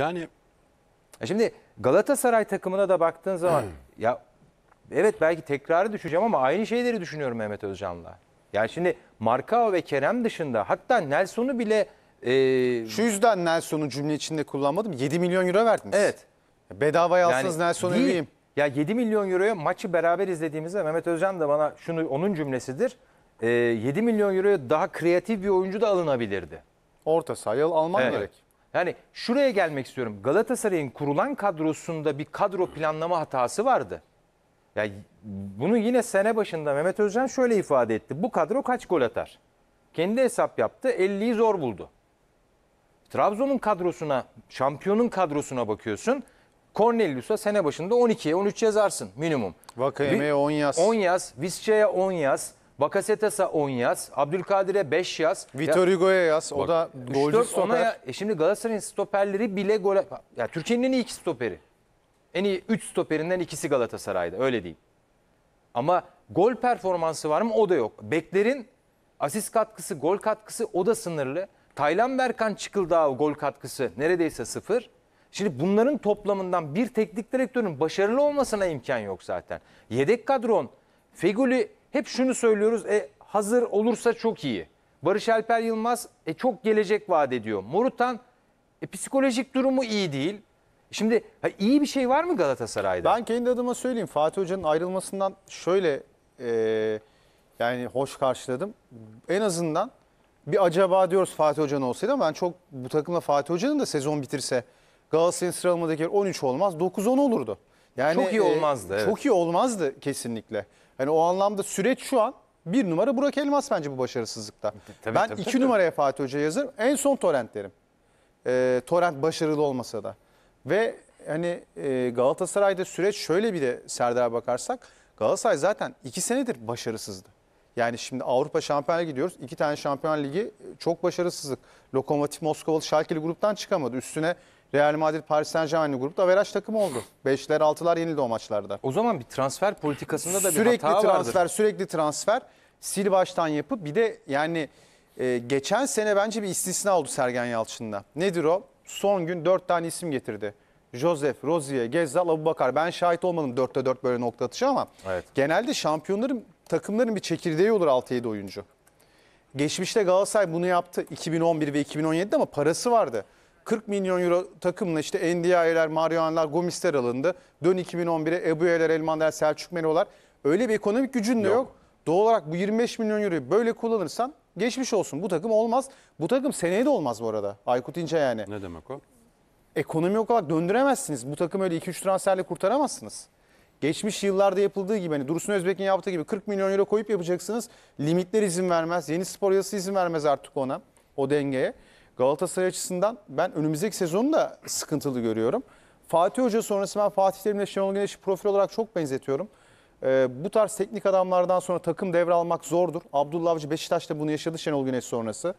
Yani Şimdi Galatasaray takımına da baktığın zaman ya evet belki tekrarı düşeceğim ama aynı şeyleri düşünüyorum Mehmet Özcan'la. Yani şimdi Markao ve Kerem dışında hatta Nelson'u bile e, Şu yüzden Nelson'u cümle içinde kullanmadım. 7 milyon euro verdiniz. Evet. Bedavaya alsanız Nelson'u değil. Ya 7 milyon euroya maçı beraber izlediğimizde Mehmet Özcan da bana şunu onun cümlesidir. Ee, 7 milyon euroya daha kreatif bir oyuncu da alınabilirdi. Orta sahaya alman Evet. gerek. Yani şuraya gelmek istiyorum. Galatasaray'ın kurulan kadrosunda bir kadro planlama hatası vardı. Yani bunu yine sene başında Mehmet Özcan şöyle ifade etti. Bu kadro kaç gol atar? Kendi hesap yaptı. 50'yi zor buldu. Trabzon'un kadrosuna, şampiyonun kadrosuna bakıyorsun. Cornelius'a sene başında 12'ye 13 yazarsın minimum. Vakayeme 10 yaz. 10 yaz, Visca'ya 10 yaz. Bakasetas'a 10 yaz. Abdülkadir'e 5 yaz. Vitor Hugo'ya yaz. O da golcü stoper. e şimdi Galatasaray'ın stoperleri bile gol... Ya Türkiye'nin en iyi iki stoperi. En iyi 3 stoperinden ikisi Galatasaray'da. Öyle değil. Ama gol performansı var mı? O da yok. Beklerin asist katkısı, gol katkısı o da sınırlı. Taylan Berkan Çıkıldağ gol katkısı neredeyse sıfır. Şimdi bunların toplamından bir teknik direktörün başarılı olmasına imkan yok zaten. Yedek kadron Feguli hep şunu söylüyoruz. E, hazır olursa çok iyi. Barış Alper Yılmaz e, çok gelecek vaat ediyor. Morutan e, psikolojik durumu iyi değil. Şimdi ha, iyi bir şey var mı Galatasaray'da? Ben kendi adıma söyleyeyim. Fatih Hoca'nın ayrılmasından şöyle e, yani hoş karşıladım. En azından bir acaba diyoruz Fatih Hoca'nın olsaydı ama ben çok bu takımla Fatih Hoca'nın da sezon bitirse Galatasaray'ın sıralamadaki 13 olmaz 9-10 olurdu. Yani, çok iyi e, olmazdı. E, evet. Çok iyi olmazdı kesinlikle. Hani o anlamda süreç şu an bir numara Burak Elmas bence bu başarısızlıkta. Tabii, ben tabii, iki tabii. numaraya Fatih Hoca yazarım. En son Torrent derim. E, ee, Torrent başarılı olmasa da. Ve hani e, Galatasaray'da süreç şöyle bir de Serdar'a bakarsak Galatasaray zaten iki senedir başarısızdı. Yani şimdi Avrupa Şampiyonlar gidiyoruz. İki tane Şampiyon Ligi e, çok başarısızlık. Lokomotiv Moskovalı Şalkeli gruptan çıkamadı. Üstüne Real Madrid Paris Saint Germain'li grupta averaj takım oldu. Beşler altılar yenildi o maçlarda. O zaman bir transfer politikasında da sürekli bir hata transfer, vardır. Sürekli transfer sürekli transfer sil baştan yapıp bir de yani e, geçen sene bence bir istisna oldu Sergen Yalçın'da. Nedir o? Son gün dört tane isim getirdi. Josef, Rozier, Gezzal, Bakar. Ben şahit olmadım dörtte dört böyle nokta atışı ama evet. genelde şampiyonların takımların bir çekirdeği olur 6-7 oyuncu. Geçmişte Galatasaray bunu yaptı 2011 ve 2017'de ama parası vardı. 40 milyon euro takımla işte Ndiaye'ler, Marian'lar, Gomis'ler alındı. Dön 2011'e Ebuye'ler, Elman'lar, Selçuk Meno'lar. Öyle bir ekonomik gücün de yok. yok. Doğal olarak bu 25 milyon euroyu böyle kullanırsan geçmiş olsun. Bu takım olmaz. Bu takım seneye de olmaz bu arada. Aykut İnce yani. Ne demek o? Ekonomi olarak döndüremezsiniz. Bu takım öyle 2-3 transferle kurtaramazsınız. Geçmiş yıllarda yapıldığı gibi hani Dursun Özbek'in yaptığı gibi 40 milyon euro koyup yapacaksınız. Limitler izin vermez. Yeni spor yasası izin vermez artık ona. O dengeye. Galatasaray açısından ben önümüzdeki sezonu da sıkıntılı görüyorum. Fatih Hoca sonrası ben Fatih Terim'le Şenol Güneş'i profil olarak çok benzetiyorum. Ee, bu tarz teknik adamlardan sonra takım devralmak zordur. Abdullah Avcı Beşiktaş'ta bunu yaşadı Şenol Güneş sonrası.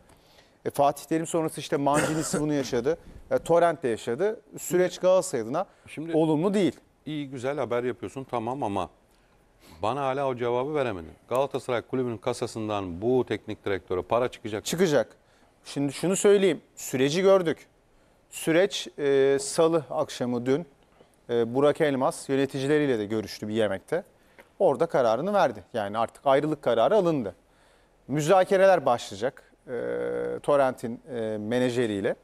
E, Fatih Terim sonrası işte Mancini'si bunu yaşadı. E, Torrent de yaşadı. Süreç Galatasaray adına Şimdi olumlu değil. İyi güzel haber yapıyorsun tamam ama bana hala o cevabı veremedin. Galatasaray kulübünün kasasından bu teknik direktöre para çıkacak. Çıkacak. Şimdi şunu söyleyeyim. Süreci gördük. Süreç e, salı akşamı dün e, Burak Elmas yöneticileriyle de görüştü bir yemekte. Orada kararını verdi. Yani artık ayrılık kararı alındı. Müzakereler başlayacak e, Torrent'in e, menajeriyle.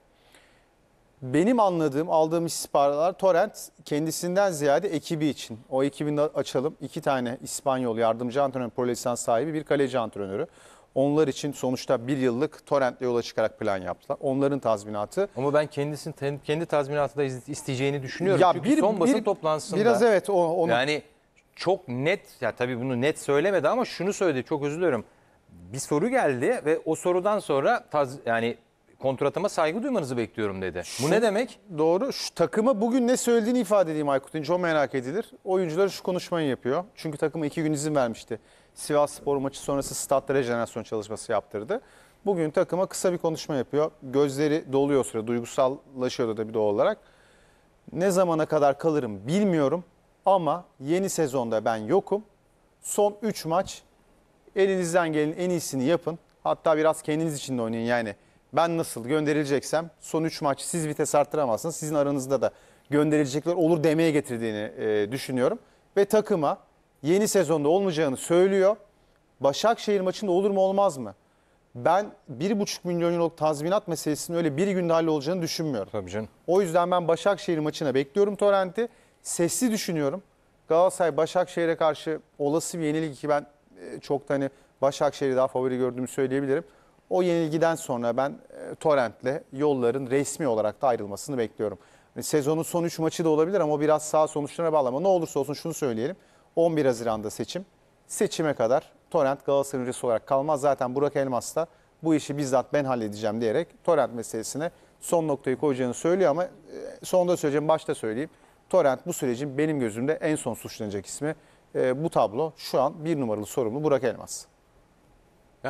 Benim anladığım, aldığım istihbaratlar Torrent kendisinden ziyade ekibi için. O ekibini açalım. iki tane İspanyol yardımcı antrenör, pro sahibi, bir kaleci antrenörü. Onlar için sonuçta bir yıllık torrentle yola çıkarak plan yaptılar. Onların tazminatı. Ama ben kendisinin kendi tazminatı da isteyeceğini düşünüyorum. Ya Çünkü bir, son basın bir, toplantısında. Biraz evet. O, onu... Yani çok net, ya tabii bunu net söylemedi ama şunu söyledi çok özür diliyorum. Bir soru geldi ve o sorudan sonra taz, yani kontratıma saygı duymanızı bekliyorum dedi. Şu, Bu ne demek? Doğru. Şu takımı bugün ne söylediğini ifade edeyim Aykut İnce. O merak edilir. Oyuncular şu konuşmayı yapıyor. Çünkü takıma iki gün izin vermişti. Sivas Spor maçı sonrası statta rejenerasyon çalışması yaptırdı. Bugün takıma kısa bir konuşma yapıyor. Gözleri doluyor duygusallaşıyor da bir doğal olarak. Ne zamana kadar kalırım bilmiyorum. Ama yeni sezonda ben yokum. Son 3 maç elinizden gelin, en iyisini yapın. Hatta biraz kendiniz için de oynayın yani. Ben nasıl gönderileceksem son 3 maç siz vites arttıramazsınız. Sizin aranızda da gönderilecekler olur demeye getirdiğini e, düşünüyorum. Ve takıma yeni sezonda olmayacağını söylüyor. Başakşehir maçında olur mu olmaz mı? Ben 1,5 milyon euroluk tazminat meselesinin öyle bir günde hallolacağını düşünmüyorum. Tabii canım. O yüzden ben Başakşehir maçına bekliyorum Torrent'i. Sesli düşünüyorum. Galatasaray Başakşehir'e karşı olası bir yenilik ki ben e, çok da hani Başakşehir'i daha favori gördüğümü söyleyebilirim. O yenilgiden sonra ben e, Torrent'le yolların resmi olarak da ayrılmasını bekliyorum. Hani sezonun son 3 maçı da olabilir ama o biraz sağ sonuçlarına bağlı ama ne olursa olsun şunu söyleyelim. 11 Haziran'da seçim. Seçime kadar Torrent Galatasaray'ın üyesi olarak kalmaz. Zaten Burak Elmas da bu işi bizzat ben halledeceğim diyerek Torrent meselesine son noktayı koyacağını söylüyor ama e, sonda söyleyeceğim başta söyleyeyim. Torrent bu sürecin benim gözümde en son suçlanacak ismi. E, bu tablo şu an bir numaralı sorumlu Burak Elmas.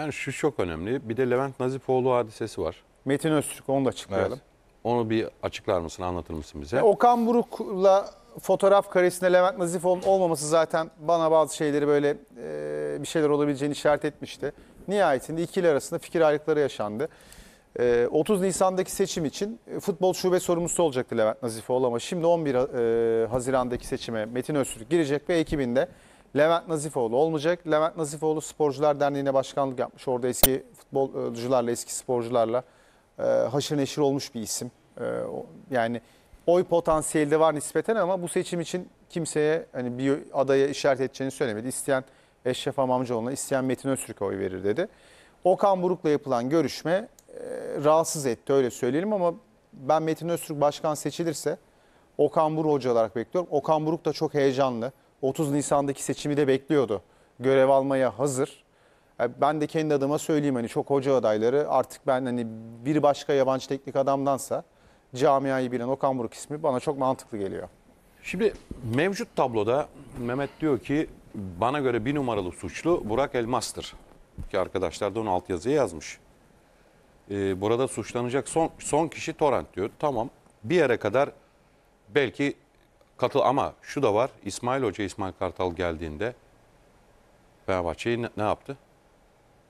Yani şu çok önemli. Bir de Levent Nazifoğlu hadisesi var. Metin Öztürk onu da açıklayalım. Evet. Onu bir açıklar mısın, anlatır mısın bize? Okan Buruk'la fotoğraf karesinde Levent Nazifoğlu'nun olmaması zaten bana bazı şeyleri böyle e, bir şeyler olabileceğini işaret etmişti. Nihayetinde ikili arasında fikir ayrılıkları yaşandı. E, 30 Nisan'daki seçim için futbol şube sorumlusu olacaktı Levent Nazifoğlu ama şimdi 11 e, Haziran'daki seçime Metin Öztürk girecek ve ekibinde Levent Nazifoğlu olmayacak. Levent Nazifoğlu Sporcular Derneği'ne başkanlık yapmış. Orada eski futbolcularla, eski sporcularla e, haşır neşir olmuş bir isim. E, yani oy potansiyeli de var nispeten ama bu seçim için kimseye hani bir adaya işaret edeceğini söylemedi. İsteyen Eşref Amamcıoğlu'na, isteyen Metin Öztürk'e oy verir dedi. Okan Buruk'la yapılan görüşme e, rahatsız etti öyle söyleyelim ama ben Metin Öztürk başkan seçilirse Okan Buruk hoca olarak bekliyorum. Okan Buruk da çok heyecanlı. 30 Nisan'daki seçimi de bekliyordu. Görev almaya hazır. ben de kendi adıma söyleyeyim hani çok hoca adayları artık ben hani bir başka yabancı teknik adamdansa camiayı bilen Okan Buruk ismi bana çok mantıklı geliyor. Şimdi mevcut tabloda Mehmet diyor ki bana göre bir numaralı suçlu Burak Elmas'tır. Ki arkadaşlar da onu altyazıya yazmış. Ee, burada suçlanacak son, son kişi Torrent diyor. Tamam bir yere kadar belki Katıl ama şu da var. İsmail Hoca, İsmail Kartal geldiğinde Fenerbahçe'yi ne, ne yaptı?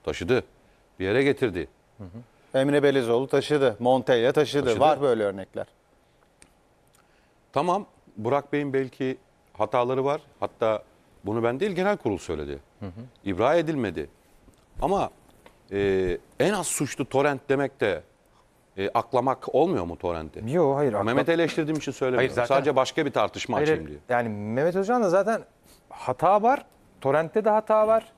Taşıdı. Bir yere getirdi. Hı hı. Emre Belizoğlu taşıdı. Montella taşıdı. taşıdı. Var böyle örnekler. Tamam. Burak Bey'in belki hataları var. Hatta bunu ben değil genel kurul söyledi. Hı hı. İbra edilmedi. Ama e, en az suçlu Torrent demek de e, aklamak olmuyor mu torrente? Yok hayır. Akla... Mehmet'i eleştirdiğim için söylemiyorum. Hayır, zaten... Sadece başka bir tartışma hayır, açayım diyor. Yani Mehmet Özcan da zaten hata var. Torrent'te de hata var.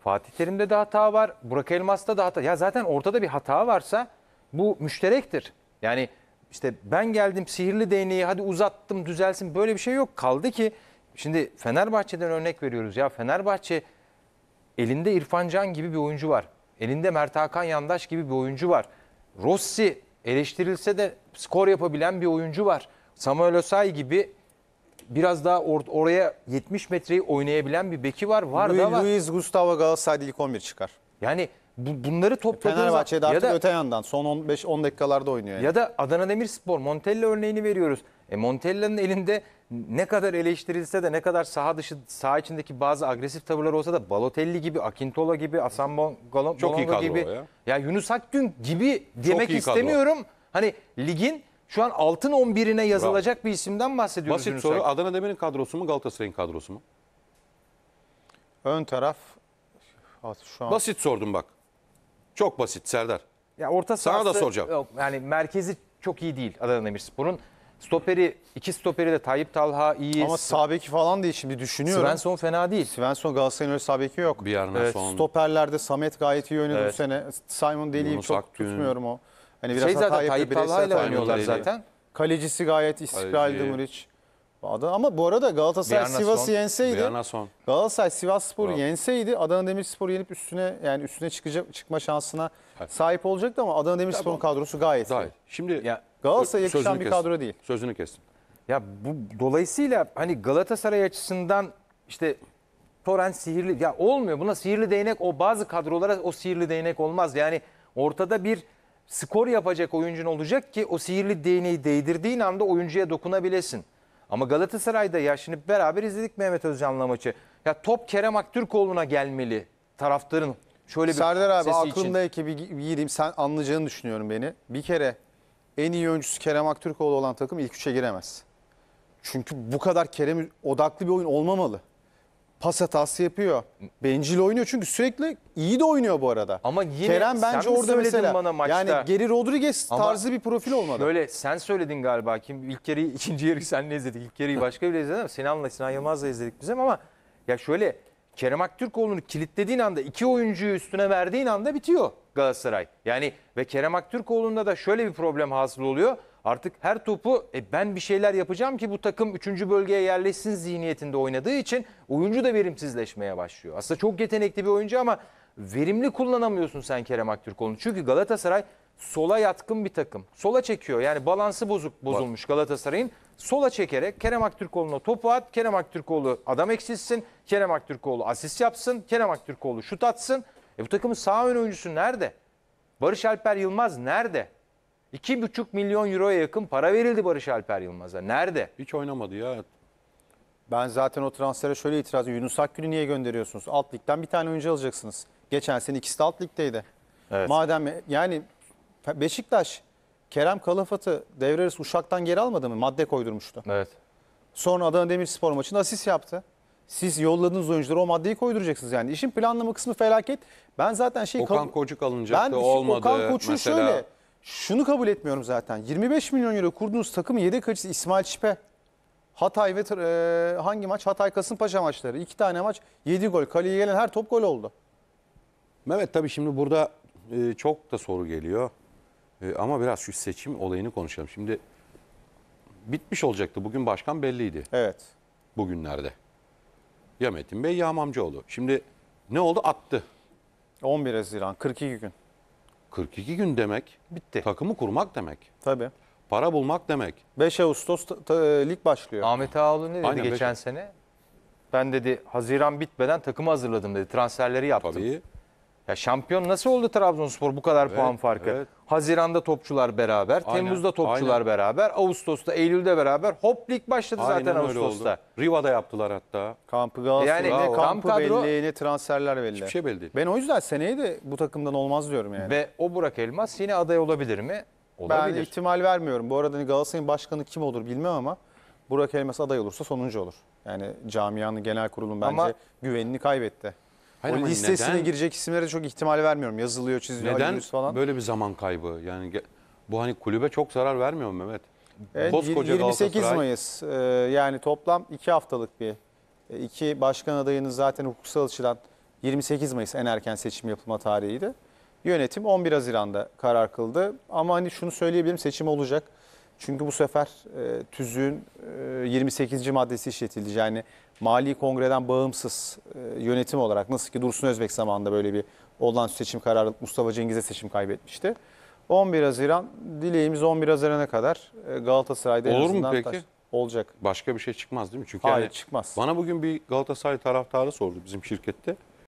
Fatih Terim'de de hata var. Burak Elmas'ta da hata. Ya zaten ortada bir hata varsa bu müşterektir. Yani işte ben geldim sihirli değneği hadi uzattım düzelsin böyle bir şey yok. Kaldı ki şimdi Fenerbahçe'den örnek veriyoruz ya Fenerbahçe elinde İrfan Can gibi bir oyuncu var. Elinde Mert Hakan Yandaş gibi bir oyuncu var. Rossi eleştirilse de skor yapabilen bir oyuncu var. Samuel Osay gibi biraz daha or oraya 70 metreyi oynayabilen bir beki var. Var Luis, da var. Luis Gustavo Galatasaray'da ilk 11 çıkar. Yani bu, bunları e, topladığınız Fenerbahçe'de artık ya da, öte yandan son 15-10 dakikalarda oynuyor. Yani. Ya da Adana Demirspor Montella örneğini veriyoruz. E Montella'nın elinde ne kadar eleştirilse de ne kadar saha dışı saha içindeki bazı agresif tavırlar olsa da Balotelli gibi, Akintola gibi, Asan Galon Çok iyi kadro gibi ya. ya Yunus Akgün gibi demek istemiyorum. Kadro. Hani ligin şu an altın 11'ine yazılacak Bravo. bir isimden bahsediyoruz. Basit Yunus soru Akgün. Adana Demir'in kadrosu mu Galatasaray'ın kadrosu mu? Ön taraf şu an Basit sordum bak. Çok basit Serdar. Ya orta sahası, Sana da soracağım. Yok, yani merkezi çok iyi değil Adana Demirspor'un. Stoperi, iki stoperi de Tayyip Talha iyi. Ama Sabeki falan değil şimdi düşünüyorum. Svensson fena değil. Svensson Galatasaray'ın öyle sağ yok. Bir yerden evet, sonra. Stoperlerde Samet gayet iyi oynadı evet. bu sene. Simon Deli'yi çok Akgün. tutmuyorum o. Hani şey biraz şey zaten Tayyip Talha ile oynuyorlar zaten. Kalecisi gayet istikrarlı Muriç. Adana, ama bu arada Galatasaray Biyana Sivas'ı son, yenseydi. Galatasaray Sivas Spor Bravo. yenseydi Adana Demirspor'u yenip üstüne yani üstüne çıkacak çıkma şansına Hayır. sahip olacaktı ama Adana Demirspor'un kadrosu gayet. Gayet. Şimdi ya, Galatasaray'a yakışan bir kadro değil. Sözünü kestim. Ya bu dolayısıyla hani Galatasaray açısından işte Toren sihirli ya olmuyor. Buna sihirli değnek o bazı kadrolara o sihirli değnek olmaz. Yani ortada bir skor yapacak oyuncun olacak ki o sihirli değneği değdirdiğin anda oyuncuya dokunabilesin. Ama Galatasaray'da ya şimdi beraber izledik Mehmet Özcan'la maçı. Ya top Kerem Aktürkoğlu'na gelmeli taraftarın şöyle bir Serdar abi sesi aklımdaki bir gireyim sen anlayacağını düşünüyorum beni. Bir kere en iyi oyuncusu Kerem Aktürkoğlu olan takım ilk üçe giremez. Çünkü bu kadar Kerem odaklı bir oyun olmamalı pas hatası yapıyor. Bencil oynuyor çünkü sürekli iyi de oynuyor bu arada. Ama yine Kerem bence sen orada söyledin mesela bana maçta? yani Geri Rodriguez Ama tarzı bir profil olmadı. Böyle sen söyledin galiba. Kim ilk kere ikinci yarıyı ne izledik. İlk yarıyı başka bile izledim. anla, Sinan Yılmaz'la izledik bizim ama ya şöyle Kerem Aktürkoğlu'nu kilitlediğin anda iki oyuncuyu üstüne verdiğin anda bitiyor Galatasaray. Yani ve Kerem Aktürkoğlu'nda da şöyle bir problem hasıl oluyor. Artık her topu e, ben bir şeyler yapacağım ki bu takım 3. bölgeye yerleşsin zihniyetinde oynadığı için oyuncu da verimsizleşmeye başlıyor. Aslında çok yetenekli bir oyuncu ama verimli kullanamıyorsun sen Kerem Aktürkoğlu'nu. Çünkü Galatasaray sola yatkın bir takım. Sola çekiyor. Yani balansı bozuk bozulmuş Galatasaray'ın. Sola çekerek Kerem Aktürkoğlu'na topu at. Kerem Aktürkoğlu adam eksilsin. Kerem Aktürkoğlu asist yapsın. Kerem Aktürkoğlu şut atsın. E bu takımın sağ ön oyuncusu nerede? Barış Alper Yılmaz nerede? 2,5 milyon euroya yakın para verildi Barış Alper Yılmaz'a. Nerede? Hiç oynamadı ya. Ben zaten o transfere şöyle itiraz ediyorum. Yunus Akgül'ü niye gönderiyorsunuz? Alt ligden bir tane oyuncu alacaksınız. Geçen sene ikisi de alt ligdeydi. Evet. Madem yani Beşiktaş Kerem Kalafat'ı devre arası Uşak'tan geri almadı mı? Madde koydurmuştu. Evet. Sonra Adana Demirspor maçında asist yaptı. Siz yolladığınız oyuncuları o maddeyi koyduracaksınız yani. İşin planlama kısmı felaket. Ben zaten şey Okan Koçuk alınacaktı ben, şey- olmadı. Okan Koçuk mesela... şöyle şunu kabul etmiyorum zaten. 25 milyon euro kurduğunuz takım yedek açısı İsmail Çipe. Hatay ve e, hangi maç? Hatay Kasımpaşa maçları. İki tane maç 7 gol. Kaleye gelen her top gol oldu. Mehmet tabii şimdi burada e, çok da soru geliyor. E, ama biraz şu seçim olayını konuşalım. Şimdi bitmiş olacaktı. Bugün başkan belliydi. Evet. Bugünlerde. Ya Metin Bey ya Hamamcıoğlu. Şimdi ne oldu? Attı. 11 Haziran 42 gün. 42 gün demek Bitti. takımı kurmak demek. Tabii. Para bulmak demek. 5 Ağustos e, lig başlıyor. Ahmet Ağalı ne dedi Aynen, geçen beş- sene? Ben dedi Haziran bitmeden takımı hazırladım dedi. Transferleri yaptım. Tabii. Ya şampiyon nasıl oldu Trabzonspor bu kadar puan farkı? evet. Haziran'da topçular beraber, Aynen, Temmuz'da topçular aynen. beraber, Ağustos'ta, Eylül'de beraber. Hop lig başladı Aynen zaten Ağustos'ta. oldu. Riva'da yaptılar hatta. Kampı Galatasaray, Yani ne kamp kampı kadro- belli, ne transferler belli. Hiçbir şey belli değil. Ben o yüzden seneye de bu takımdan olmaz diyorum yani. Ve o Burak Elmas yine aday olabilir mi? Olabilir ben ihtimal vermiyorum. Bu arada hani Galatasaray'ın başkanı kim olur bilmem ama Burak Elmas aday olursa sonuncu olur. Yani camianın genel kurulun bence Ama- güvenini kaybetti. Hayır, o listesine neden, girecek isimlere çok ihtimal vermiyorum. Yazılıyor, çiziliyor, neden falan. böyle bir zaman kaybı? Yani bu hani kulübe çok zarar vermiyor mu Mehmet? Evet, Koskoca 28 Mayıs e, yani toplam 2 haftalık bir e, iki başkan adayının zaten hukuksal açıdan 28 Mayıs en erken seçim yapılma tarihiydi. Yönetim 11 Haziran'da karar kıldı ama hani şunu söyleyebilirim seçim olacak. Çünkü bu sefer e, tüzüğün e, 28. maddesi işletildi. Yani mali kongreden bağımsız e, yönetim olarak nasıl ki Dursun Özbek zamanında böyle bir olağanüstü seçim kararı Mustafa Cengiz'e seçim kaybetmişti. 11 Haziran dileğimiz 11 Haziran'a kadar e, Galatasaray'da Olur en azından mu peki? Taş, olacak. Başka bir şey çıkmaz değil mi? Çünkü Hayır yani çıkmaz. Bana bugün bir Galatasaray taraftarı sordu bizim şirkette.